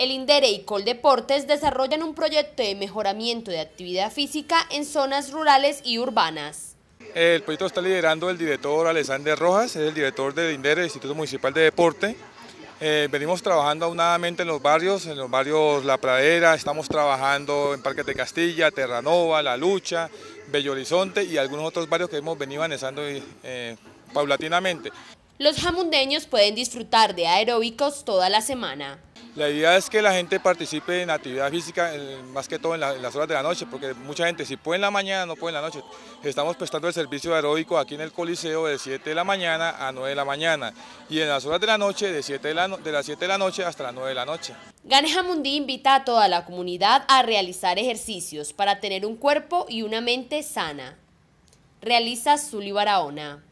El INDERE y Coldeportes desarrollan un proyecto de mejoramiento de actividad física en zonas rurales y urbanas. El proyecto está liderando el director Alexander Rojas, es el director del INDERE, Instituto Municipal de Deporte. Eh, venimos trabajando aunadamente en los barrios, en los barrios La Pradera, estamos trabajando en Parques de Castilla, Terranova, La Lucha, Bello Horizonte y algunos otros barrios que hemos venido anexando eh, eh, paulatinamente. Los jamundeños pueden disfrutar de aeróbicos toda la semana. La idea es que la gente participe en actividad física, más que todo en, las horas de la noche, porque mucha gente si puede en la mañana, no puede en la noche. Estamos prestando el servicio aeróbico aquí en el Coliseo de 7 de la mañana a 9 de la mañana y en las horas de la noche de, la, de las 7 de la noche hasta las 9 de la noche. Ganeja Mundi invita a toda la comunidad a realizar ejercicios para tener un cuerpo y una mente sana. Realiza Zuli Barahona.